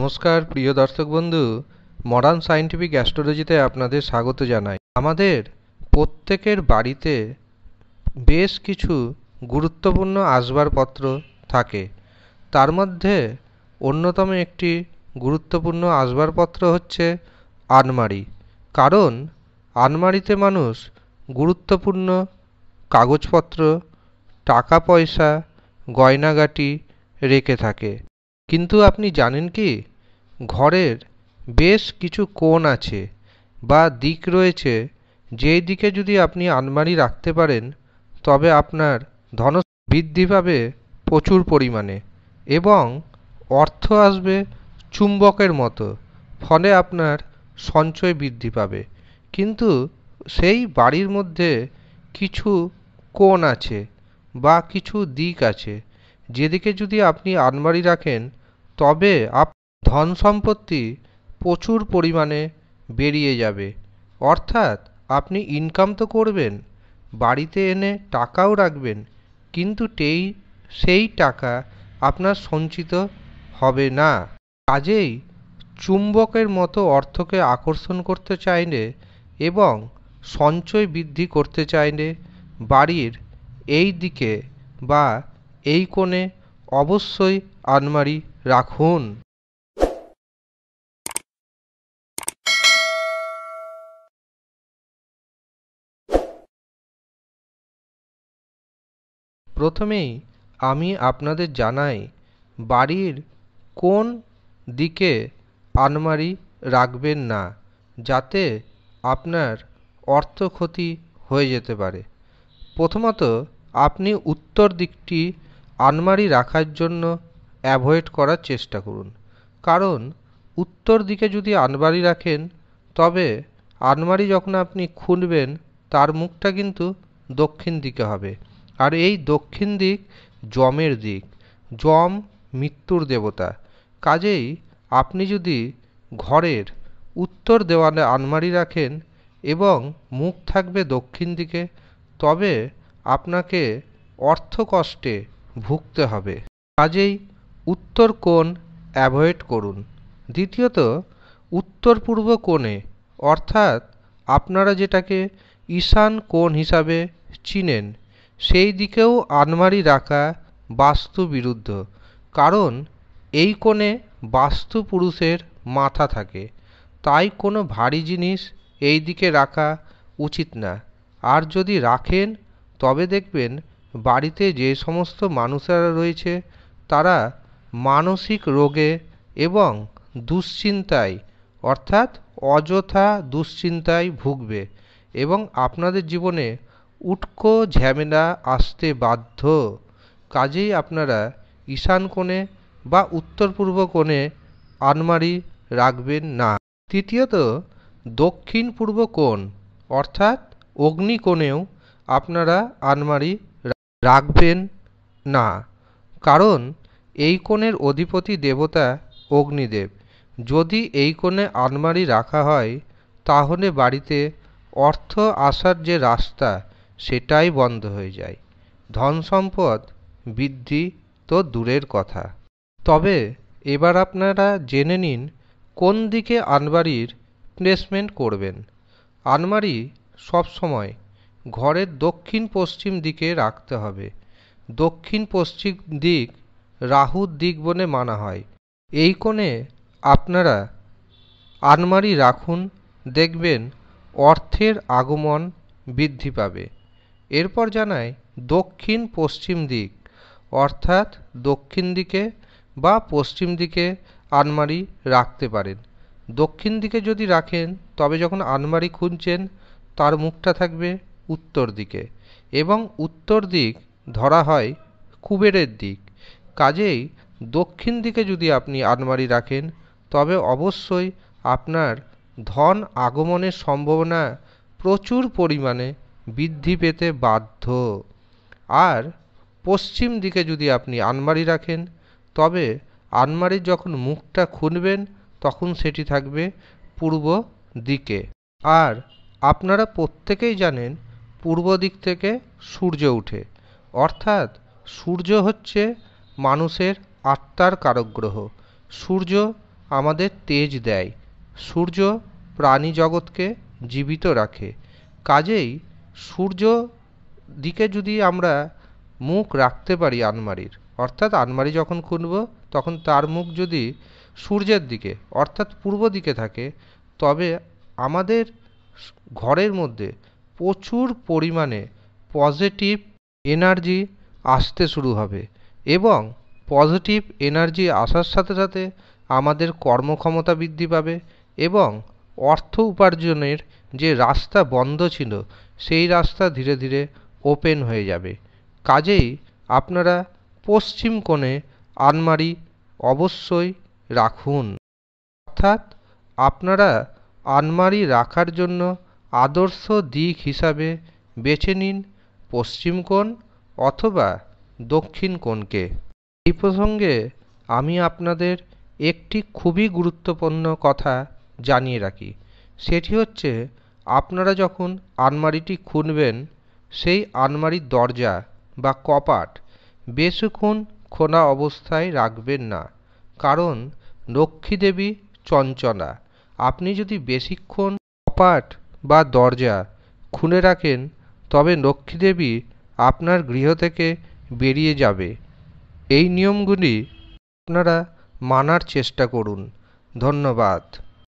নমস্কার প্রিয় দর্শক বন্ধু মডার্ন সায়েন্টিফিক অ্যাস্ট্রোলজিতে আপনাদের স্বাগত জানাই আমাদের প্রত্যেকের বাড়িতে বেশ কিছু গুরুত্বপূর্ণ আসবাবপত্র থাকে তার মধ্যে অন্যতম একটি গুরুত্বপূর্ণ আসবাবপত্র হচ্ছে আনমারি কারণ আনমারিতে মানুষ গুরুত্বপূর্ণ কাগজপত্র টাকা পয়সা গয়নাগাটি রেখে থাকে কিন্তু আপনি জানেন কি ঘরের বেশ কিছু কোণ আছে বা দিক রয়েছে যেই দিকে যদি আপনি আলমারি রাখতে পারেন তবে আপনার ধন বৃদ্ধি পাবে প্রচুর পরিমাণে এবং অর্থ আসবে চুম্বকের মতো ফলে আপনার সঞ্চয় বৃদ্ধি পাবে কিন্তু সেই বাড়ির মধ্যে কিছু কোণ আছে বা কিছু দিক আছে যেদিকে যদি আপনি আলমারি রাখেন তবে আপ ধন সম্পত্তি প্রচুর পরিমাণে বেরিয়ে যাবে অর্থাৎ আপনি ইনকাম তো করবেন বাড়িতে এনে টাকাও রাখবেন কিন্তু টেই সেই টাকা আপনার সঞ্চিত হবে না কাজেই চুম্বকের মতো অর্থকে আকর্ষণ করতে চাইলে এবং সঞ্চয় বৃদ্ধি করতে চাইলে বাড়ির এই দিকে বা এই কোণে অবশ্যই আলমারি রাখুন প্রথমেই আমি আপনাদের জানাই বাড়ির কোন দিকে আলমারি রাখবেন না যাতে আপনার অর্থ ক্ষতি হয়ে যেতে পারে প্রথমত আপনি উত্তর দিকটি আলমারি রাখার জন্য অ্যাভয়েড করার চেষ্টা করুন কারণ উত্তর দিকে যদি আলমারি রাখেন তবে আলমারি যখন আপনি খুলবেন তার মুখটা কিন্তু দক্ষিণ দিকে হবে আর এই দক্ষিণ দিক যমের দিক যম মৃত্যুর দেবতা কাজেই আপনি যদি ঘরের উত্তর দেওয়ালে আলমারি রাখেন এবং মুখ থাকবে দক্ষিণ দিকে তবে আপনাকে অর্থকষ্টে ভুগতে হবে কাজেই উত্তর কোণ অ্যাভয়েড করুন দ্বিতীয়ত উত্তর পূর্ব কোণে অর্থাৎ আপনারা যেটাকে ঈশান কোণ হিসাবে চিনেন সেই দিকেও আলমারি রাখা বাস্তু বিরুদ্ধ কারণ এই কোণে বাস্তু পুরুষের মাথা থাকে তাই কোনো ভারী জিনিস এই দিকে রাখা উচিত না আর যদি রাখেন তবে দেখবেন বাড়িতে যে সমস্ত মানুষেরা রয়েছে তারা মানসিক রোগে এবং দুশ্চিন্তায় অর্থাৎ অযথা দুশ্চিন্তায় ভুগবে এবং আপনাদের জীবনে উটকো ঝ্যামেলা আসতে বাধ্য কাজেই আপনারা ঈশান কোণে বা উত্তর পূর্ব কোণে আলমারি রাখবেন না তৃতীয়ত দক্ষিণ পূর্ব কোণ অর্থাৎ অগ্নিকোণেও আপনারা আলমারি রাখবেন না কারণ এই কোণের অধিপতি দেবতা অগ্নিদেব যদি এই কোণে আলমারি রাখা হয় তাহলে বাড়িতে অর্থ আসার যে রাস্তা সেটাই বন্ধ হয়ে যায় ধন সম্পদ বৃদ্ধি তো দূরের কথা তবে এবার আপনারা জেনে নিন কোন দিকে আলমারির প্লেসমেন্ট করবেন আনমারি সবসময় ঘরের দক্ষিণ পশ্চিম দিকে রাখতে হবে দক্ষিণ পশ্চিম দিক রাহুর দিক বলে মানা হয় এই কোণে আপনারা আনমারি রাখুন দেখবেন অর্থের আগমন বৃদ্ধি পাবে এরপর জানায় দক্ষিণ পশ্চিম দিক অর্থাৎ দক্ষিণ দিকে বা পশ্চিম দিকে আলমারি রাখতে পারেন দক্ষিণ দিকে যদি রাখেন তবে যখন আলমারি খুঁজছেন তার মুখটা থাকবে উত্তর দিকে এবং উত্তর দিক ধরা হয় কুবেরের দিক কাজেই দক্ষিণ দিকে যদি আপনি আলমারি রাখেন তবে অবশ্যই আপনার ধন আগমনের সম্ভাবনা প্রচুর পরিমাণে বৃদ্ধি পেতে বাধ্য আর পশ্চিম দিকে যদি আপনি আলমারি রাখেন তবে আনমারির যখন মুখটা খুনবেন তখন সেটি থাকবে পূর্ব দিকে আর আপনারা প্রত্যেকেই জানেন পূর্ব দিক থেকে সূর্য উঠে অর্থাৎ সূর্য হচ্ছে মানুষের আত্মার কারক গ্রহ সূর্য আমাদের তেজ দেয় সূর্য প্রাণী জগৎকে জীবিত রাখে কাজেই সূর্য দিকে যদি আমরা মুখ রাখতে পারি আলমারির অর্থাৎ আলমারি যখন খুলব তখন তার মুখ যদি সূর্যের দিকে অর্থাৎ পূর্ব দিকে থাকে তবে আমাদের ঘরের মধ্যে প্রচুর পরিমাণে পজিটিভ এনার্জি আসতে শুরু হবে এবং পজিটিভ এনার্জি আসার সাথে সাথে আমাদের কর্মক্ষমতা বৃদ্ধি পাবে এবং অর্থ উপার্জনের যে রাস্তা বন্ধ ছিল সেই রাস্তা ধীরে ধীরে ওপেন হয়ে যাবে কাজেই আপনারা পশ্চিম কোণে আলমারি অবশ্যই রাখুন অর্থাৎ আপনারা আলমারি রাখার জন্য আদর্শ দিক হিসাবে বেছে নিন পশ্চিম কোণ অথবা দক্ষিণ কোণকে এই প্রসঙ্গে আমি আপনাদের একটি খুবই গুরুত্বপূর্ণ কথা জানিয়ে রাখি সেটি হচ্ছে আপনারা যখন আলমারিটি খুনবেন সেই আলমারির দরজা বা কপাট বেশিক্ষণ খোলা অবস্থায় রাখবেন না কারণ লক্ষ্মী দেবী চঞ্চলা আপনি যদি বেশিক্ষণ কপাট বা দরজা খুলে রাখেন তবে লক্ষ্মী দেবী আপনার গৃহ থেকে বেরিয়ে যাবে এই নিয়মগুলি আপনারা মানার চেষ্টা করুন ধন্যবাদ